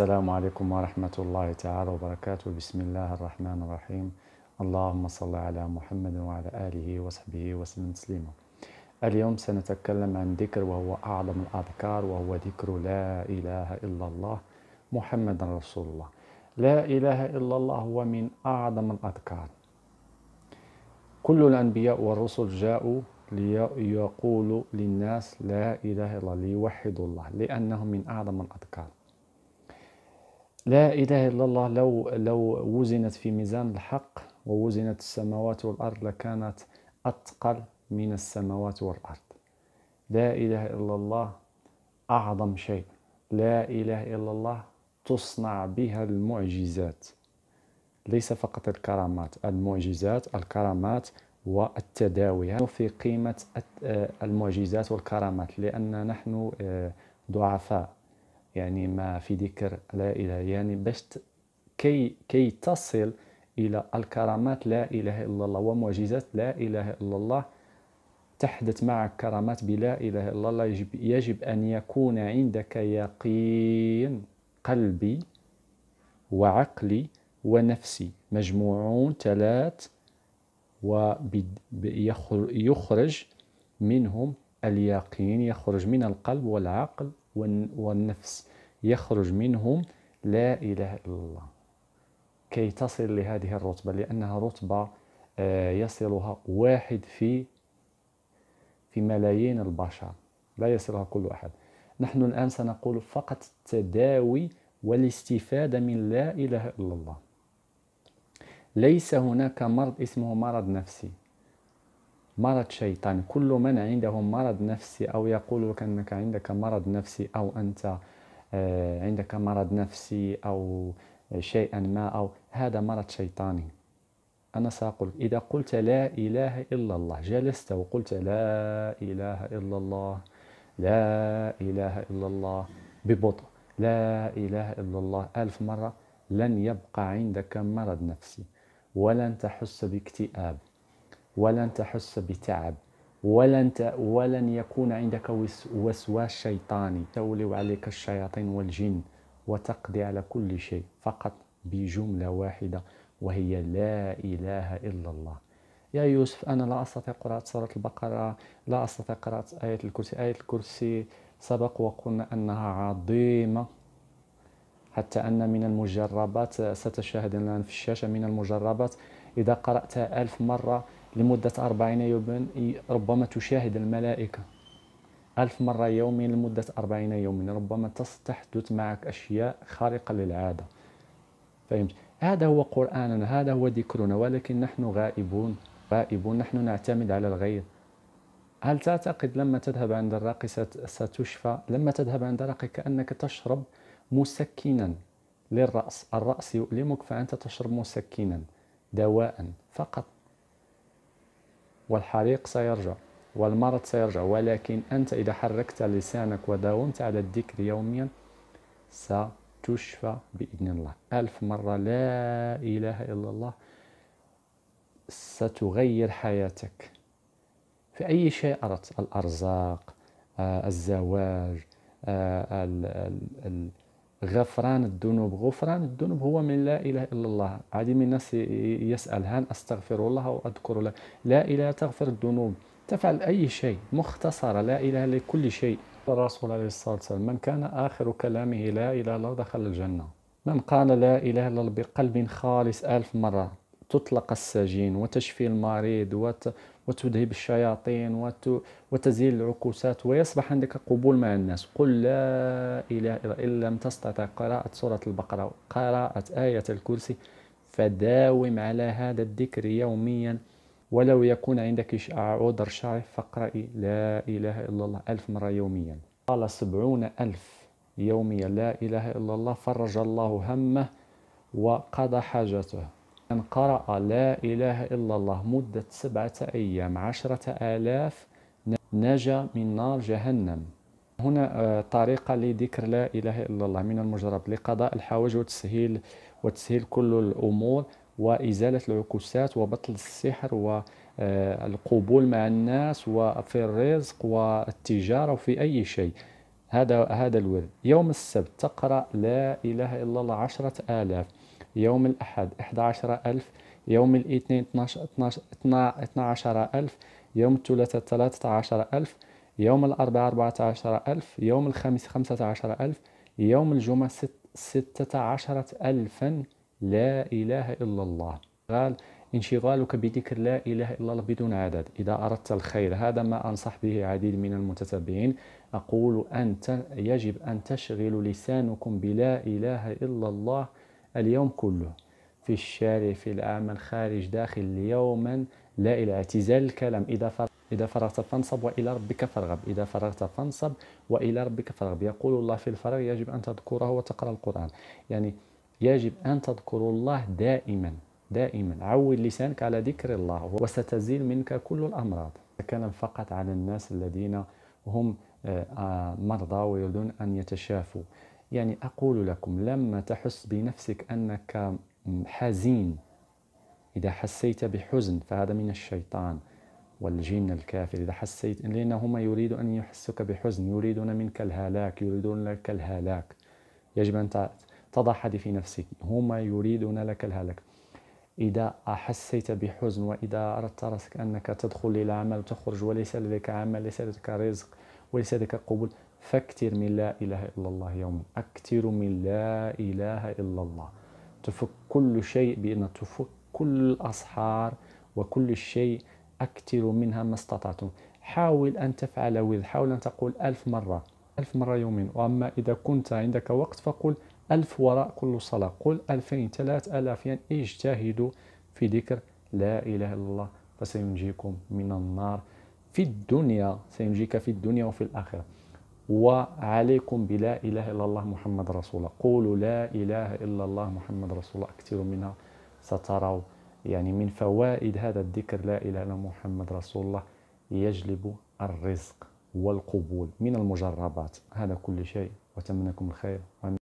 السلام عليكم ورحمة الله تعالى وبركاته بسم الله الرحمن الرحيم اللهم صل على محمد وعلى آله وصحبه وسلم تسليما اليوم سنتكلم عن ذكر وهو أعظم الأذكار وهو ذكر لا إله إلا الله محمد رسول الله لا إله إلا الله هو من أعظم الأذكار كل الأنبياء والرسل جاءوا ليقولوا للناس لا إله إلا الله ليوحدوا الله لأنه من أعظم الأذكار لا إله إلا الله لو لو وزنت في ميزان الحق ووزنت السماوات والأرض لكانت أثقل من السماوات والأرض لا إله إلا الله أعظم شيء لا إله إلا الله تصنع بها المعجزات ليس فقط الكرامات المعجزات الكرامات والتداوي في قيمة آه، المعجزات والكرامات لأن نحن آه، ضعفاء يعني ما في ذكر لا إله يعني باش كي كي تصل إلى الكرامات لا إله إلا الله ومعجزات لا إله إلا الله تحدث معك كرامات بلا إله إلا الله يجب, يجب أن يكون عندك يقين قلبي وعقلي ونفسي مجموعون ثلاث ويخرج منهم اليقين يخرج من القلب والعقل والنفس يخرج منهم لا إله إلا الله كي تصل لهذه الرتبة لأنها رتبة آه، يصلها واحد في في ملايين البشر لا يصلها كل أحد نحن الآن سنقول فقط التداوي والاستفادة من لا إله إلا الله ليس هناك مرض اسمه مرض نفسي مرض شيطان كل من عنده مرض نفسي أو يقول لك أنك عندك مرض نفسي أو أنت آه، عندك مرض نفسي أو شيئا ما أو هذا مرض شيطاني أنا سأقول إذا قلت لا إله إلا الله جلست وقلت لا إله إلا الله لا إله إلا الله ببطء لا إله إلا الله ألف مرة لن يبقى عندك مرض نفسي ولن تحس باكتئاب ولن تحس بتعب ولن ت... ولن يكون عندك وسواس شيطاني تولي عليك الشياطين والجن وتقضي على كل شيء فقط بجملة واحدة وهي لا إله إلا الله يا يوسف أنا لا أستطيع قراءة سورة البقرة لا أستطيع قراءة آية الكرسي آية الكرسي سبق وقلنا أنها عظيمة حتى أن من المجربات ستشاهد الآن في الشاشة من المجربات إذا قرأتها ألف مرة لمدة أربعين يوما ربما تشاهد الملائكة ألف مرة يوميا لمدة أربعين يوما ربما تحدث معك أشياء خارقة للعادة فهمت هذا هو قرآننا هذا هو ذكرنا ولكن نحن غائبون غائبون نحن نعتمد على الغير هل تعتقد لما تذهب عند الراقي ستشفى لما تذهب عند الراقي كأنك تشرب مسكنا للرأس الرأس يؤلمك فأنت تشرب مسكنا دواء فقط والحريق سيرجع والمرض سيرجع ولكن أنت إذا حركت لسانك وداومت على الذكر يوميا ستشفى بإذن الله ألف مرة لا إله إلا الله ستغير حياتك في أي شيء أردت الأرزاق آه، الزواج الـ آه، الـ الـ غفران الذنوب غفران الذنوب هو من لا إله إلا الله عديد من الناس يسأل هل أستغفر الله أو أذكر لا إله تغفر الذنوب تفعل أي شيء مختصرة لا إله لكل شيء الرسول عليه الصلاة والسلام من كان آخر كلامه لا إله إلا الله دخل الجنة من قال لا إله إلا الله بقلب خالص ألف مرة تطلق السجين وتشفي المريض وت... وتذهب الشياطين وت... وتزيل العكوسات ويصبح عندك قبول مع الناس قل لا إله إلا إن لم تستطع قراءة سورة البقرة قراءة آية الكرسي فداوم على هذا الذكر يوميا ولو يكون عندك عذر شعري فاقرأي لا إله إلا الله ألف مرة يوميا قال سبعون ألف يوميا لا إله إلا الله فرج الله همه وقضى حاجته أن قرأ لا إله إلا الله مدة سبعة أيام عشرة آلاف نجا من نار جهنم هنا آه، طريقة لذكر لا إله إلا الله من المجرب لقضاء الحوج وتسهيل وتسهيل كل الأمور وإزالة العكوسات وبطل السحر والقبول آه، مع الناس وفي الرزق والتجارة وفي أي شيء هذا هذا الورد يوم السبت تقرأ لا إله إلا الله عشرة آلاف يوم الأحد 11000 يوم الاثنين 12 12 12000 يوم الثلاثاء 13000 يوم الأربعاء 14000 يوم الخميس 15000 يوم الجمعة 16000 لا إله إلا الله قال انشغالك بذكر لا إله إلا الله بدون عدد إذا أردت الخير هذا ما أنصح به عديد من المتتبعين أقول انت يجب أن تشغل لسانكم بلا إله إلا الله اليوم كله في الشارع في العمل خارج داخل يوما لا إلى اعتزال الكلام إذا فرغت إذا فرغت فانصب وإلى ربك فارغب إذا فرغت فانصب وإلى ربك فارغب يقول الله في الفراغ يجب أن تذكره وتقرأ القرآن يعني يجب أن تذكر الله دائما دائما عود لسانك على ذكر الله وستزيل منك كل الأمراض تكلم فقط على الناس الذين هم آه، آه، مرضى ويريدون أن يتشافوا يعني أقول لكم لما تحس بنفسك أنك حزين إذا حسيت بحزن فهذا من الشيطان والجن الكافر إذا حسيت لأنهما يريد أن يحسك بحزن يريدون منك الهلاك يريدون لك الهلاك يجب أن تضع حد في نفسك هما يريدون لك الهلاك إذا أحسيت بحزن وإذا أردت رأسك أنك تدخل إلى عمل وتخرج وليس لديك عمل ليس لديك رزق وليس لديك قبول فاكثر من لا إله إلا الله يوم أكثر من لا إله إلا الله تفك كل شيء بأن تفك كل الأسحار وكل شيء أكثر منها ما استطعتم حاول أن تفعل وذ حاول أن تقول ألف مرة ألف مرة يوما وأما إذا كنت عندك وقت فقل ألف وراء كل صلاة قل ألفين ثلاث يعني اجتهدوا في ذكر لا إله إلا الله فسينجيكم من النار في الدنيا سينجيك في الدنيا وفي الآخرة وعليكم بلا إله إلا الله محمد رسول الله قولوا لا إله إلا الله محمد رسول الله اكثروا منها ستروا يعني من فوائد هذا الذكر لا إله إلا محمد رسول الله يجلب الرزق والقبول من المجربات هذا كل شيء وأتمنى لكم الخير